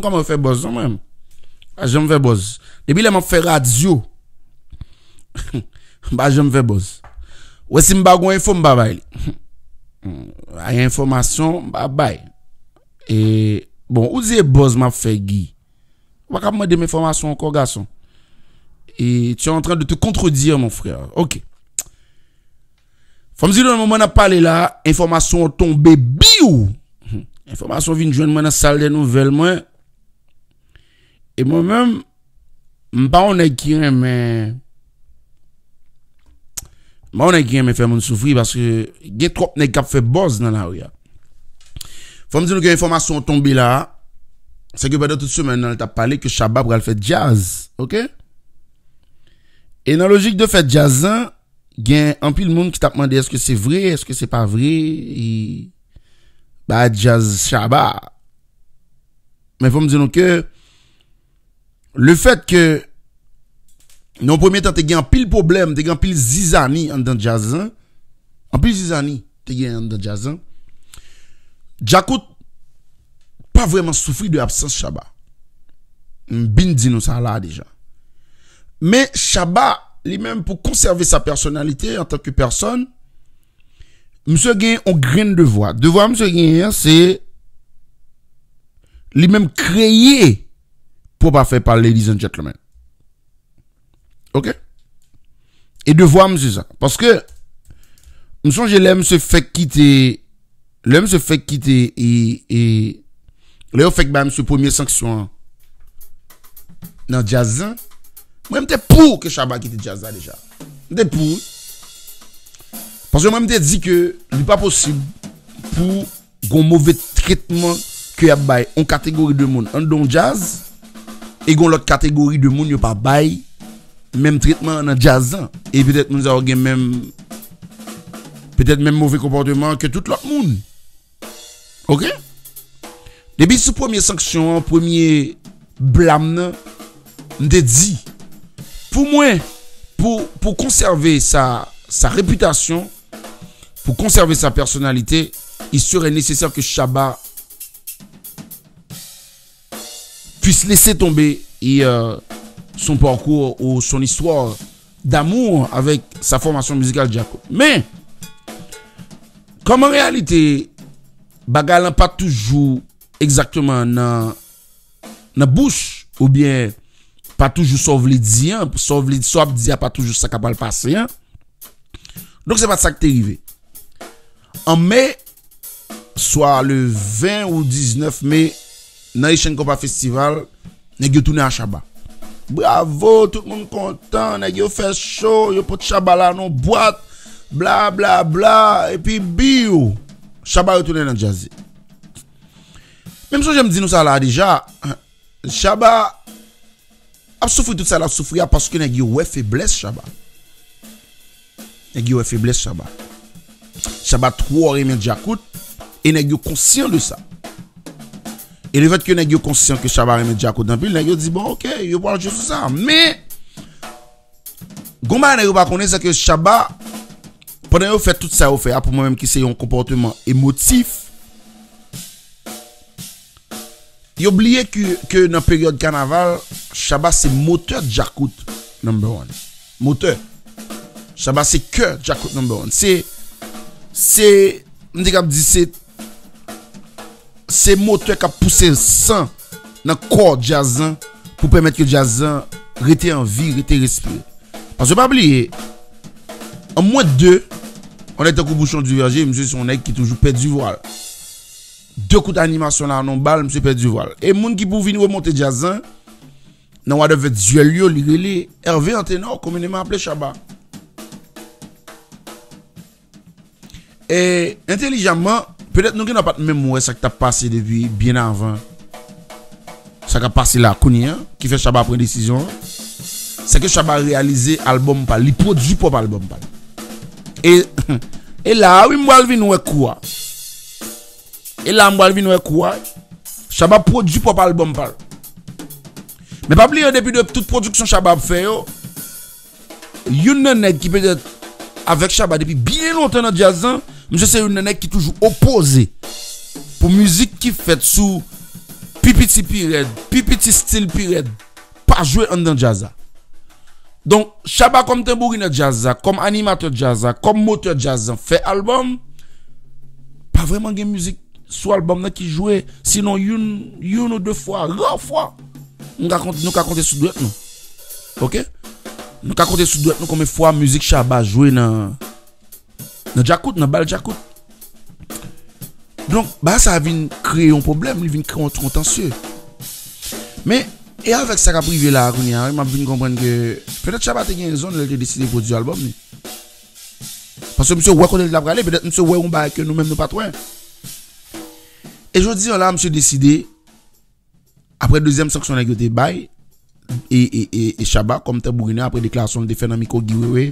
comme comment on fait boss non même ah, j'aime faire boz depuis là m'a fait radio bah j'aime faire boss ou si m'a pas hmm. ah, info m'a pas information bye bye et bon ou dit boz m'a fait gui on va pas mes informations encore garçon et tu es en train de te contredire mon frère OK me dire le moment n'a parlé là information tombée biou hmm. information vient joindre dans salle des nouvelles moi E mwen men mpa ou nek kirem men... Mpa ou nek kirem men fè moun soufri baske gen trop nek kap fè boz nan aou ya. Fòm di nou ke informasyon tombe la, seke bade tout sou men nan l tap pale ke Shabab gal fè Djaz. Ok? E nan logik de fè Djazan, gen ampil moun ki tap mande eske se vre, eske se pa vre, ba Djaz Shabab. Men fòm di nou ke... Le fèt ke nan pwemye tan te gen an pil problem, te gen an pil zizani an dan jazan. An pil zizani te gen an dan jazan. Dja kout pa vreman soufri de absens shaba. Bin dino sa la dejan. Me shaba li men pou konserve sa personalite an tanke person. Mse gen an gren devwa. Devwa mse gen yon se li men kreye. Bo pa fe pale, ladies and gentlemen. Ok? E devwa mse sa. Paske, msonje lèm se fek kite, lèm se fek kite, e lèm se fek ba mse poumye sanksyon nan jazan, mwen mte pou ke chaba kite jazan deja. Mte pou. Paske mwen mte di ke li pa posib pou goun mwove tretman ki ap baye an kategori de moun. An don jazan, Et gon l'autre catégorie de monde qui bail même traitement même traitement et peut-être nous Peut-être peut-être même mauvais comportement que tout le monde Ok Depuis sous premier sanction Premier blâme Pour dit, pour moi pour pour sa, sa réputation pour conserver sa personnalité Il serait nécessaire que Shabbat puisse laisser tomber et, euh, son parcours ou son histoire d'amour avec sa formation musicale Jacob. Mais, comme en réalité, bagalan pas toujours exactement dans la bouche ou bien pas toujours sauve les diens, sauve les pas toujours ça capacité. Hein. Donc c'est pas ça qui est arrivé. En mai, soit le 20 ou 19 mai nan yi chen kompa festival negyo toune a shaba bravo, tout moun kontan negyo fè shou, yo pot shaba la nou boat, bla bla bla epi bi ou shaba yo toune nan jazi mèm sou jèm di nou sa la, dija shaba ap soufri tout sa la, soufri a paske negyo wè fè blès shaba negyo wè fè blès shaba shaba tro orè mè di akout e negyo konsyen de sa E le fet ki yo negyo konsisyon ke shaba reme djakout nan pil, negyo di bon, ok, yo pwaj yo sou sa. Me, goma yo negyo bakone zake shaba, pwene yo fè tout sa yo fè, apou mwem ki se yon komportement emotif, yo blye ki nan peryode kanaval, shaba se moteur djakout, number one. Moteur. Shaba se kèr djakout, number one. Se, se, mdek ap di se, se, Se motwek ap puse san nan kwa jazan pou pwemet yo jazan rete anvi, rete respi. An se pa bli e, an mwen de, an ete kou bouchon du verje, msè son ek ki toujou pet du vwal. De kou ta animasyon nan an bal, msè pet du vwal. E moun ki pou vin nou mwote jazan, nan wadeve djuel yo li rele, erve an tenor komine man aple chaba. E entelijaman, Pèdet nou gen apat mèmouè sa ki ta pase debi bien avan sa ki a pase la kounyen ki fè Shabab pren disisyon. Sa ki Shabab realize alboum pal, li prodjou pop alboum pal. E la awi mbwalvi nou e kouwa. E la mbwalvi nou e kouwa, Shabab prodjou pop alboum pal. Mè pap li yon debi de tout prodjou shabab fè yo, yon nenèd ki pèdet avèk Shabab debi bien lontè nan Djazan, Mse se yon nenek ki toujou opoze pou müzik ki fet sou pipiti pi red, pipiti stil pi red, pa jwe an den jaza. Don, shaba kom tambourine jaza, kom animator jaza, kom moteur jaza, fe albom, pa vreman gen müzik sou albom nan ki jwe. Sinon yon ou de fwa, yon fwa, nou ka konte sou dwek nou. Ok? Nou ka konte sou dwek nou kome fwa müzik shaba jwe nan... Nan dja koute, nan bal dja koute. Donk, ba sa avin kreyon problem, li vin kreyon trontansye. Men, e avak sa ka privi la harouni, a avin vin komprenn ke, pwede chaba te gen rizon nou lal te deside pou di albom ni. Pwede mse wakon el labrali, pwede mse wakon ba akè nou men nou patwè. E jodi, lal la mse deside, apre deuxième sanksyon la gyo te bay, e chaba, kom te bourine apre deklaasyon, le defenamiko di wewe,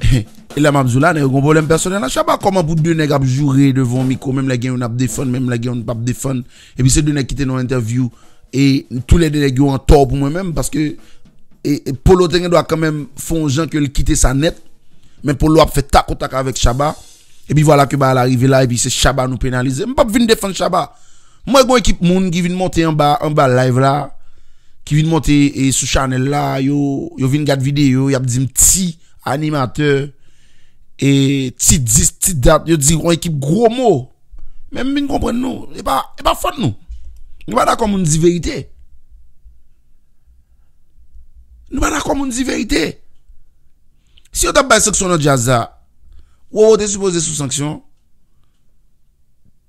E la mabzou la, ne yon kon bolem personel na Shaba Koman pou de neg ap jure devon miko Mem la gen yon ap defon, mem la gen yon pap defon E pi se de neg kite nan interview E tou le de neg yon an tor pou mwen men Paske, e polo ten gen do a kamen Fon jan ke li kite sa net Men polo ap fe tak o tak avek Shaba E pi wala ke ba l'arive la E pi se Shaba nou penalize M pap vin defon Shaba Mwen ek bon ekip moun ki vin monte an ba live la Ki vin monte sou chanel la Yo vin gade videyo Yo yap dizim ti animateur, et ti dis, ti dat, yo di yon ekip gro mo, men mwen kompren nou, e pa e fote nou, nou pa la komoun di verite, nou pa la komoun di verite, si yo tap bay seksyon nou jaza, wawo de sou pos de sou sanksyon,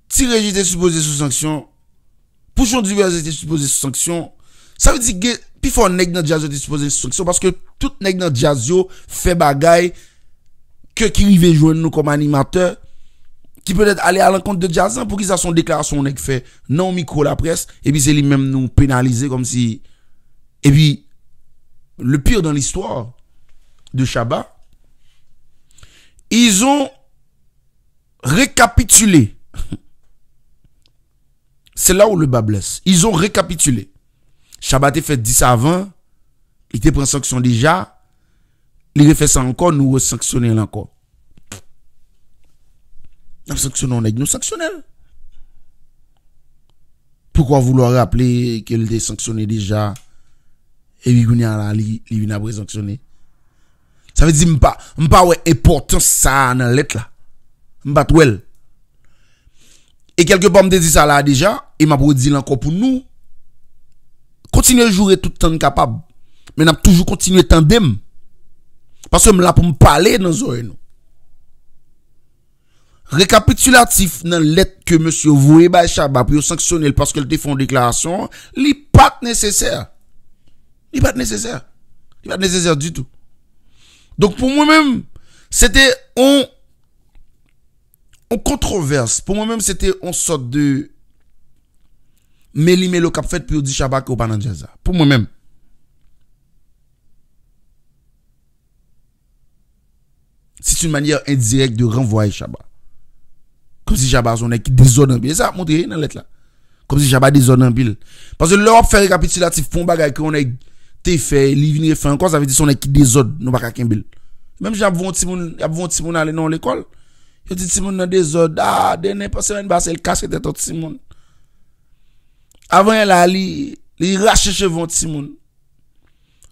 ti reji de sou pos de sou sanksyon, pousyon di verite de sou pos de sou sanksyon, ça veut dire qu'il faut que neg dans jazz de instruction Parce que tout nègre dans jazz fait fait bagay qui qui rive Nous comme animateurs animateur, qui peut être aller à l'encontre de jazz hein, pour qu'ils aient son déclaration nèg fait non micro la presse et puis c'est lui même nous pénaliser comme si et puis le pire dans l'histoire de Shabba ils ont récapitulé c'est là où le bas blesse ils ont récapitulé Chabate fèd dis avan I te pren sanksyon deja Li re fè sankyon Nou re sanksyonel ankon Nan sanksyonon Nè gno sanksyonel Poukwa vou lò rapple Kel de sanksyonel deja Ewi gouni an lan Li yon apre sanksyonel Sa fè di mpa Mpa wè epotan sa nan let la Mpa twel E kelke pa mte di sa la deja E mpa pou di lankon pou nou continuer à jouer tout le temps capable. Mais n'a toujours continué tandem. Parce que là pour me parler dans zone. Récapitulatif dans lettre que monsieur Voué Chaba pour sanctionner parce qu'elle défend une déclaration, n'est pas nécessaire. n'est pas nécessaire. n'est pas nécessaire du tout. Donc pour moi-même, c'était on on controverse. Pour moi-même, c'était en sorte de Mè li mè lo kap fèt pou yo di Shabak ou Banan Djeza. Pou mwen mèm. S'it yon manye indirek de renvwa yon Shabak. Kom si Shabak son ek ki dezod nan bil. E sa, montre yon nan let la. Kom si Shabak dezod nan bil. Pase lor ap fè rekapitulatif pou m bagay ki on ek te fè, li vinye fè an kon, sa fè di son ek ki dezod nan baka ken bil. Mèm j ap voun Timon, ap voun Timon alè nan l'ekol. Yo di Timon nan dezod. Ah, denè pasè mèn basè l'kask etè ton Timon. Avon yon la li rache chevon ti moun.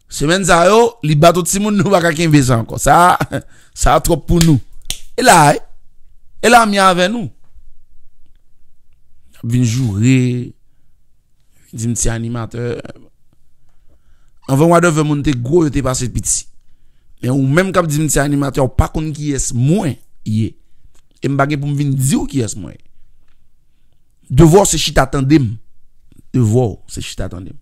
Semen zaryo, li bato ti moun nou baka ken vezan kon. Sa a trop pou nou. E la e. E la mi aven nou. Vin jure. Din ti animat. Avon wadev ven moun te gwo yo te pase pit si. Men ou menm kap din ti animat yo pakoun ki es moun ye. E mbagen pou vin di ou ki es moun ye. Devo se chi ta tende mou. voir c'est chita attendez.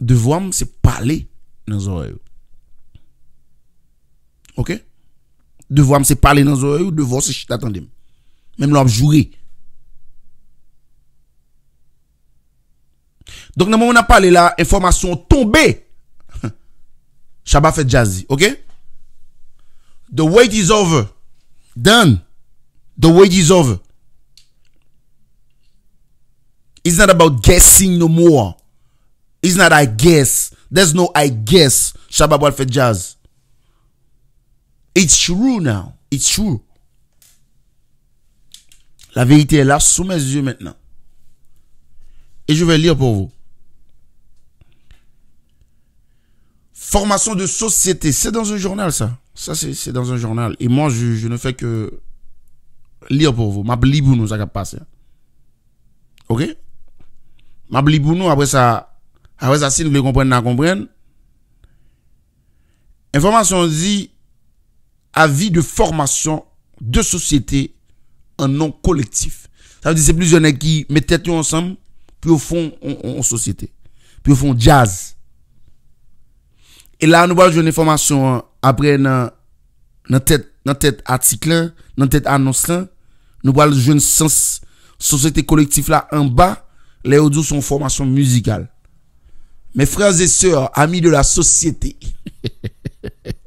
de voir me pale nan zore oreilles, Ok? Devoam se oreilles ou zore yo, devor se chita Même dem. Mem lop jure. Donc on on a parlé la, information tombée Shaba fait jazzy ok? The way is over. Done. The wait is over. It's not about guessing no more. It's not I guess. There's no I guess. Shabab Alfred Jazz. It's true now. It's true. La vérité est là sous mes yeux maintenant. Et je vais lire pour vous. Formation de société. C'est dans un journal, ça. Ça, c'est dans un journal. Et moi, je, je, ne fais que lire pour vous. Ma blibou nous a passé. OK? Mab li pou nou apres sa sin, nou le kompren nan kompren. Enformasyon zi, avi de formasyon de sosyete an non kolektif. Sa zi se plus yonè ki met tèt yon ansam, pi ou fon en sosyete. Pi ou fon jazz. E la nou bal joun enformasyon apre nan tèt atik lan, nan tèt annons lan. Nou bal joun sens sosyete kolektif la an ba. les audios sont formation musicale. Mes frères et sœurs, amis de la société.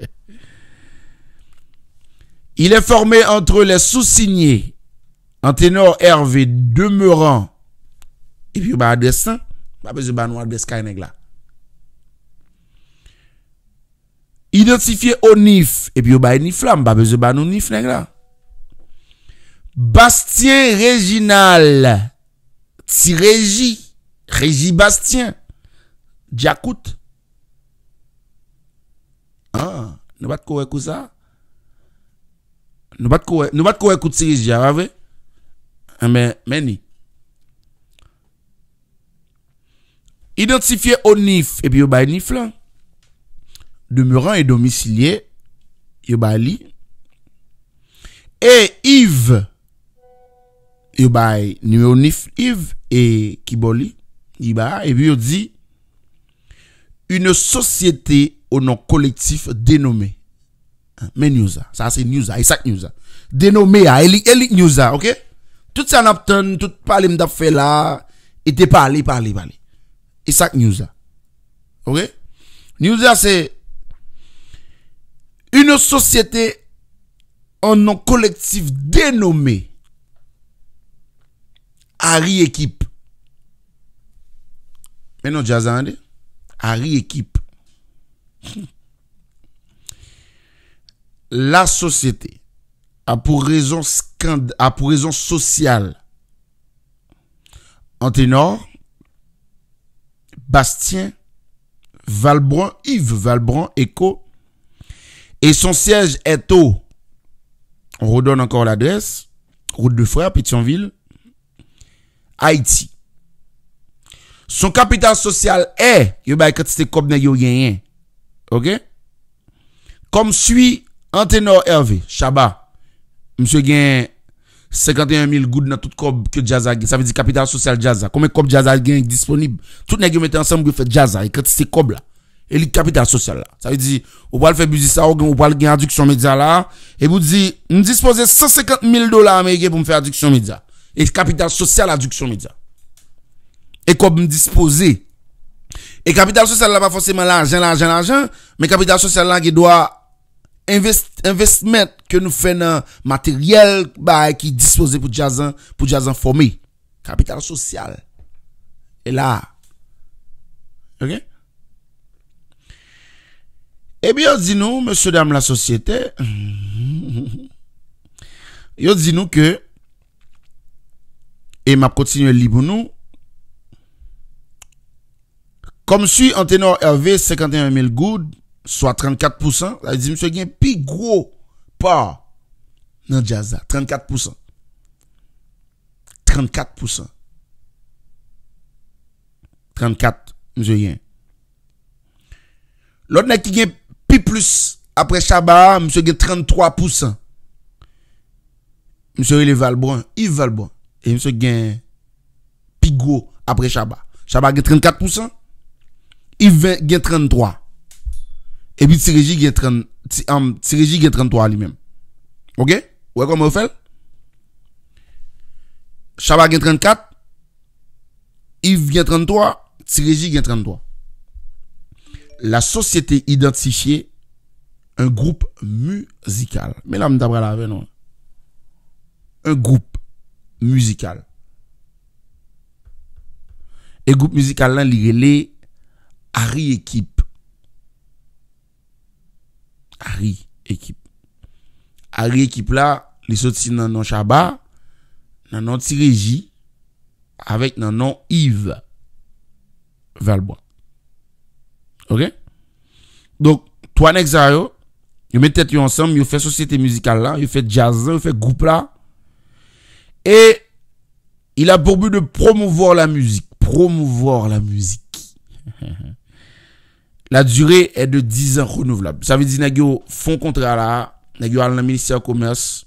Il est formé entre les sous-signés, en ténor Hervé demeurant, et puis bah adresse, hein. pas besoin bah nous adresse là. Identifié au NIF, et puis bah NIF là, pas besoin bah nous NIF là. Bastien Réginal Si reji Reji Bastien Dja kout Ah Nou bat kowe kou sa Nou bat kowe kout si reji Dja rave Mè ni Identifiye o nif Epi yobay nif la Domiran e domisiliye Yobay li E yiv Yobay Nime yon nif yiv et Kiboli, Iba, et puis il dit une société au nom collectif dénommée. Hein, Mais Newsa, ça c'est Newsa, Isaac Newsa. Dénommée à Elite Newsa, ok? Tout ça n'a tout parler m'a fait là, et t'es parlé, parlé, parlé. Isaac Newsa. Ok? Newsa c'est une société Au nom collectif dénommée Harry équipe. Maintenant, non Jazande Harry équipe. La société a pour raison, scand... a pour raison sociale Antenor, Bastien, Valbrun, Yves Valbron, Echo. Et son siège est au. On redonne encore l'adresse. Route de Frère, Pétionville. Haïti. Son capital social est, yo bay kob comme yo rien. OK? Comme suit Antenor Hervé Chaba. Monsieur gagne 51 000 goud dans tout cob que Jaza Ça veut dire capital social Jaza. Combien cob Jaza gagne disponible? Tout n'est mette ensemble pour faire Jaza. Et quand c'est cob là. Et le capital social là. Ça veut dire, on va le faire business, ça, on va le gagner adduction média là. Et vous dites, nous disposez 150 000 dollars américains pour me faire adduction média. E kapital sosyal la diksyon medya. E kom dispose. E kapital sosyal la pa foseman la anjan, la anjan, la anjan. Men kapital sosyal la ki doa investmet ke nou fè nan materyel ba e ki dispose pou jazan pou jazan fome. Kapital sosyal. E la. Ok? E eh bi yo zinou, monsi dame la sosyete, yo zinou ke E map kontinye li bonou. Kom si an tenor erve 51.000 goud. So a 34%. La di mse gen pi gro. Pa. Nan jaza. 34%. 34%. 34. Mse gen. Lòd nan ki gen pi plus. Apre chaba. Mse gen 33%. Mse gen 33%. Mse gen 33%. E yon se gen Pigo apre Chaba Chaba gen 34% Yves gen 33% E bi Tireji gen 33% li men Ok? Ouwe kon me oufel? Chaba gen 34% Yves gen 33% Tireji gen 33% La sosyete Idat si chie Un group muzikal Men am dabra la ven non? Un group E goup müzikal lan li rele Harry Ekip Harry Ekip Harry Ekip la Li soti nan nan Chabar Nan nan Tireji Awek nan nan Yves Valboa Ok Donk, to an ek zaryo Yo metet yo ansam, yo fe sosyete müzikal la Yo fe jazan, yo fe goup la Et il a pour but de promouvoir la musique. Promouvoir la musique. la durée est de 10 ans renouvelable. Ça veut dire que font contrat là, nous avons le ministère du commerce.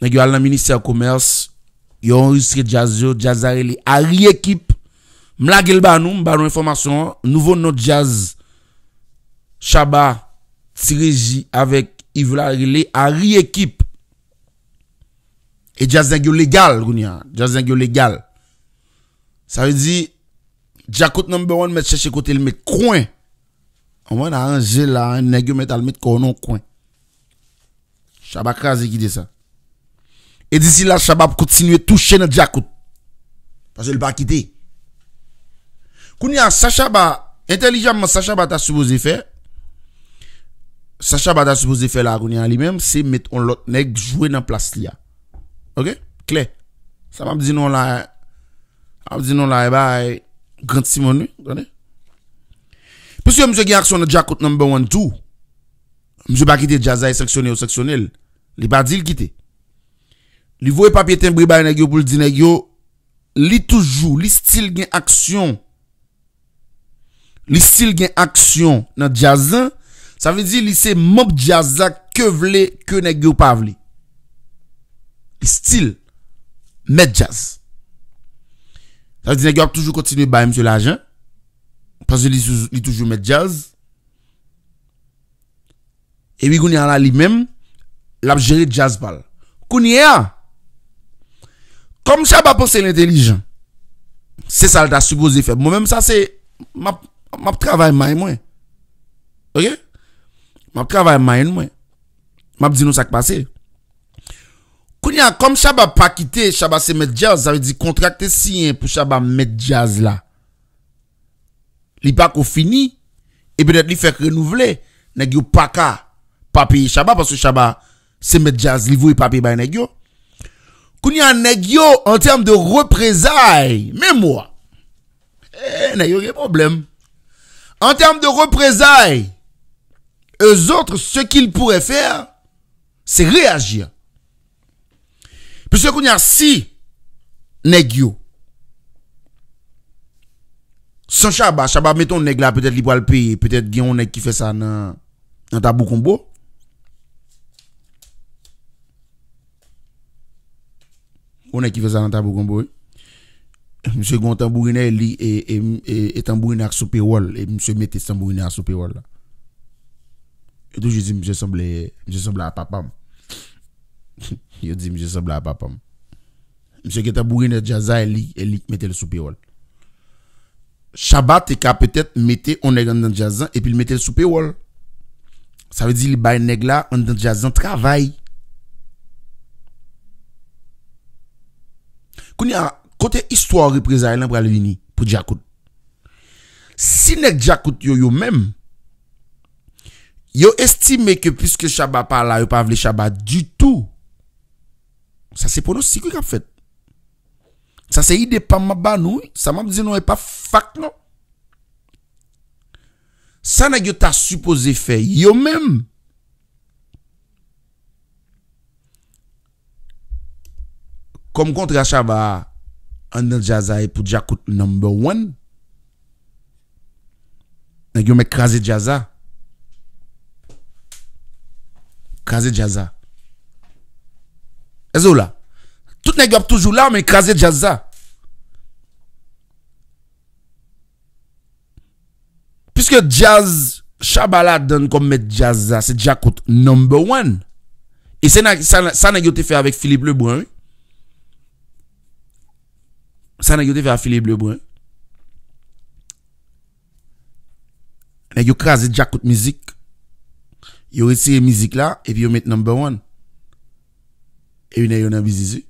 Nous avons le ministère du commerce. Ils ont enregistré Jazz, Jazz Ari équipe. Mlagel banou, banou information. Nouveau note Jazz. Chaba, avec Yves Ari équipe. E dja zengyo legal, goun ya, dja zengyo legal. Sa ve di, diakout number one met chèche kote l met kwen. Anwen anje la, an nègyo met al met konon kwen. Chaba kre a zekide sa. E disi la chaba p koutsinwe tou chène diakout. Pase l pa kite. Goun ya, sacha ba, entelijanman sacha ba ta souboze fe. Sacha ba ta souboze fe la goun ya, li menm se met on lot nèk jwè nan plas li ya. Ok, kle, sa m ap di nou la, ap di nou la e eh bay grand Simoni, gane? Pese yo mse gen aksyon nan Jakot No. 1, 2, mse ba kite jaza e seksyonel ou seksyonel, li ba di li kite. Li voye papye tembri baye negyo pou li di negyo, li toujou, li stil gen aksyon, li stil gen aksyon nan jaza, sa vizi li se mop jaza ke vle ke negyo pavli. Stil Met jaz Taze dine gyo ap toujou kontinu ba mse l ajan Panse li toujou met jaz Ewi gouni an la li men Lap jere jaz bal Gouni e a Kom sa ba pose l intelijan Se sal da suboze fe Mwen mwen sa se Map travay mayen mwen Ok Map travay mayen mwen Map di nou sak pase Ok Kounia kom chaba pakite, chaba se met jaz, zave di kontrakte siyen pou chaba met jaz la. Li bako fini, e bedet li fek renouvle, negyo paka papi chaba, pasou chaba se met jaz, li vou yi papi bay negyo. Kounia negyo, en term de reprezae, men mwa, e, negyo gen problem. En term de reprezae, e zotre se kil poure fer, se reagir. Mse konya si nek yo San chaba, chaba meton nek la Petet li po al pi, petet gen yon nek ki fesa nan Nan tabou konbo Yon nek ki fesa nan tabou konbo Mse kon tambourine li E tambourine a soupe wol E mse meti tambourine a soupe wol E tou jesi mse semble Mse semble a papam Yo di mse sabla apapam Mse ketabouge nan jazan El li mette le soupe wol Shabat e ka petet Mete onen nan jazan Epil mette le soupe wol Sa ve di li bayen neg la Onen nan jazan travay Kouni a Kote istwa repreza elan pralini Po di akout Si neg di akout yo yo men Yo estime ke Piske shabat pa la yo pa vle shabat Du tou Sa se pronos si kwe kap fet Sa se ide pa mba banou Sa mba bize nou e pa fak nou Sa nan yo ta supose fe Yo men Kom kontra chaba Annen jaza e pou di akout Number one Nan yo men krasi jaza Krasi jaza Ezo la Tout negyo ap toujou la Ou men krasi jazza Piske jaz Shabala don kom met jazza Se dja kout number one E se sa negyo te fe avèk Philippe Lebrun Sa negyo te fe avèk Philippe Lebrun Negyo krasi dja kout mizik Yo resi mizik la E pi yo met number one E bine yon an vizize,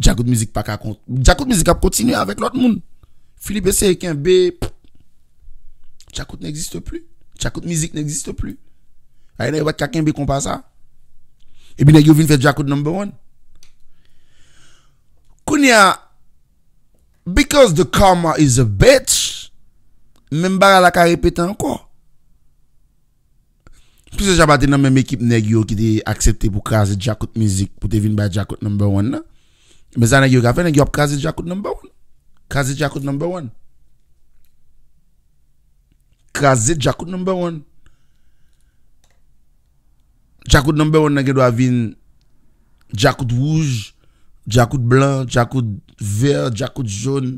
jakout mizik ap kontinye avèk lòt moun. Filipe Serikien bè, jakout nè egziste pli. Jakout mizik nè egziste pli. A yon an yon wè kakien bè kompa sa. E bine yon vin fè jakout number one. Kounia, because the karma is a bitch, mèmbara la ka repete an kon. Pou se jaba te nan men mekip neg yo ki te aksepte pou kaze jakout mizik pou te vin by jakout number one nan? Mè sa neg yo gafen neg yo ap kaze jakout number one? Kaze jakout number one? Kaze jakout number one? Jakout number one neg yo a vin jakout rouge, jakout blanc, jakout vert, jakout jaune,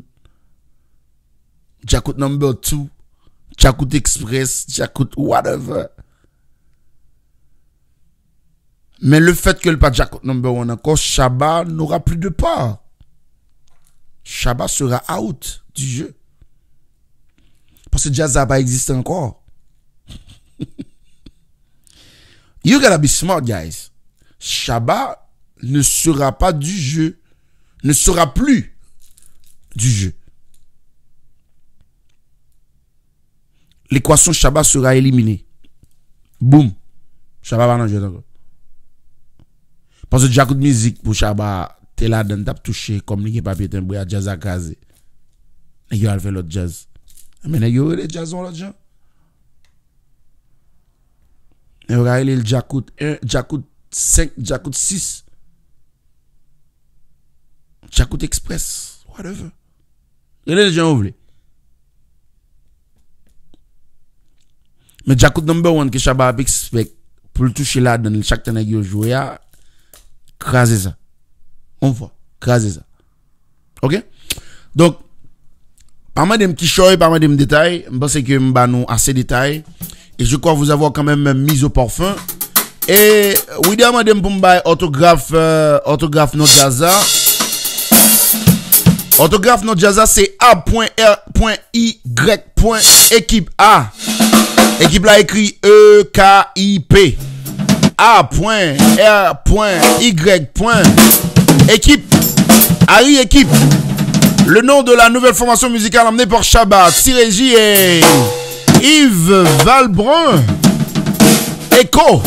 jakout number two, jakout express, jakout whatever. Mais le fait que le pas number one encore, Shabba n'aura plus de part. Shabba sera out du jeu. Parce que Jazz existe encore. you gotta be smart, guys. Shaba ne sera pas du jeu. Ne sera plus du jeu. L'équation Shabba sera éliminée. Boom. Shabba va dans le jeu Pon se djakout mizik pou chaba te laden tap touche kom li gipap eten boya jazz akaze. E yon alfe lot jazz. E men e yon ode jazzon lot jan. E yon ga ele l jakout 1, jakout 5, jakout 6. Jakout express, whatever. E le l jan ouble. Me djakout number 1 ke chaba ap ekspek pou l touche laden l chakten e yon jouya. craser ça. On voit, craser ça. OK Donc pas mal de petits choses, pas mal de détails, je pense que nous assez de détails et je crois vous avoir quand même mis au parfum. Et oui, madame pour autographe euh, autographe no Jaza. Autographe no Jaza c'est a.r.y.équipe A. Équipe là écrit E K I P. A Équipe. Harry équipe. Le nom de la nouvelle formation musicale amenée par Chaba, Thierry et Yves Valbrun. Echo.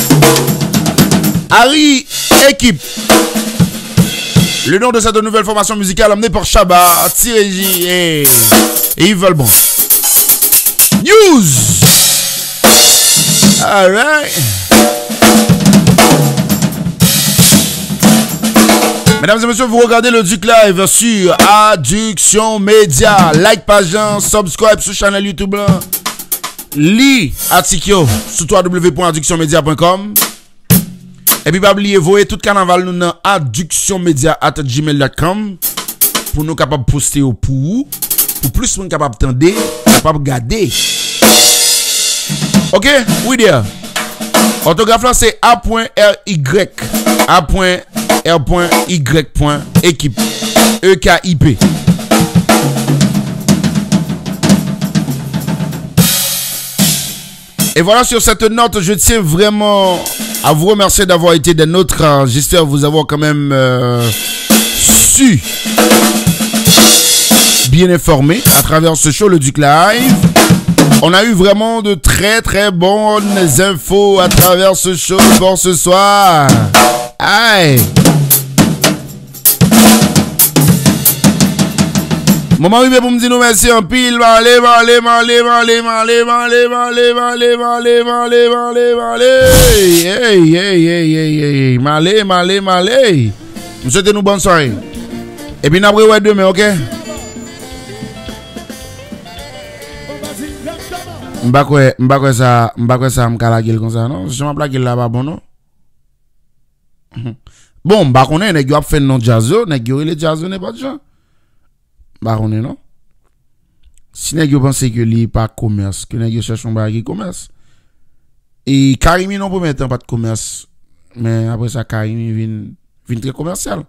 Harry équipe. Le nom de cette nouvelle formation musicale amenée par Chaba, régie et Yves Valbrun. News. All right. Mèdames et mèsyons, vous regardez le Duc Live sur ADDUCTION MEDIA Like pageant, subscribe sous chanel Youtube Li Atikyo, sous toi www.adduccionmedia.com Et puis pa oubliez, vous et tout carnaval Nou nan ADDUCTION MEDIA A ta gmail.com Pou nou kapap poste ou pou ou Pou plus pou nou kapap tende, kapap gade Ok, ou ide Autografe la c'est A.R.Y A.R.Y R.Y.Équipe. EKIP. Et voilà, sur cette note, je tiens vraiment à vous remercier d'avoir été dans notre euh, J'espère vous avoir quand même euh, su bien informé à travers ce show, le Duc Live. On a eu vraiment de très très bonnes infos à travers ce show pour ce soir. Aïe! Mwen mwen wime pou mdi nou men se an pile malé, malé, malé, malé, malé, malé, malé, malé, malé, malé hey, hey, hey, hey, hey, malé, malé, malé Mwen sote nou bon say Epi napre wè dwe mè, ok Mbakwe, mbakwe sa, mbakwe sa m kalagil kon sa, no? Sh Dipap lakil lapa, bon, no? Bon, mbakwene, nek yow ap fè nou jazzo, nek yow ilè jazzo, ne pa chan? Barone nan? Si ne gyo pense ke li pa komers, ke ne gyo sechon ba ki komers. E kari mi nan pou metan pat komers, men apres a kari mi vin, vin tre komersyal.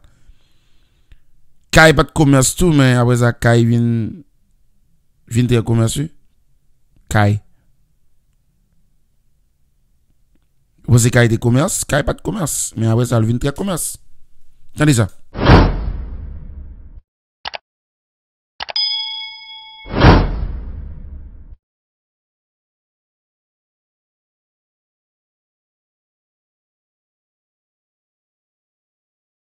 Kari pat komers tou, men apres a kari vin, vin tre komersyu. Kari. Wose kari de komers, kari pat komers, men apres al vin tre komers. Kande sa?